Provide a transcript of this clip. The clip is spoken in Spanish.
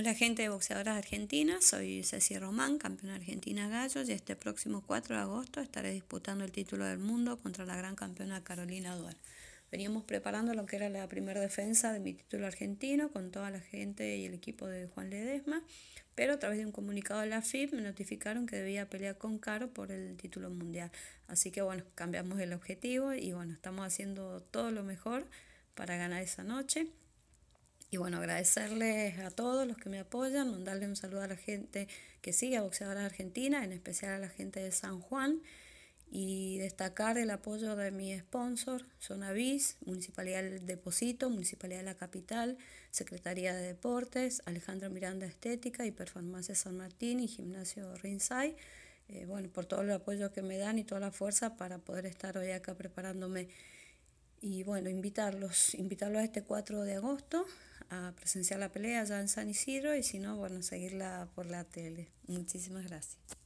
Hola gente de boxeadoras argentinas, soy Ceci Román, campeona argentina gallos y este próximo 4 de agosto estaré disputando el título del mundo contra la gran campeona Carolina Duarte. Veníamos preparando lo que era la primera defensa de mi título argentino con toda la gente y el equipo de Juan Ledesma, pero a través de un comunicado de la FIB me notificaron que debía pelear con Caro por el título mundial. Así que bueno, cambiamos el objetivo y bueno, estamos haciendo todo lo mejor para ganar esa noche. Y bueno, agradecerles a todos los que me apoyan, mandarle un saludo a la gente que sigue a Boxeadora Argentina, en especial a la gente de San Juan, y destacar el apoyo de mi sponsor, Zona Vis, Municipalidad del Deposito, Municipalidad de la Capital, Secretaría de Deportes, Alejandra Miranda Estética, Hiperfarmacia San Martín y Gimnasio Rinsay. Eh, bueno, por todo el apoyo que me dan y toda la fuerza para poder estar hoy acá preparándome. Y bueno, invitarlos, invitarlos a este 4 de agosto a presenciar la pelea allá en San Isidro y si no, bueno, seguirla por la tele. Muchísimas gracias.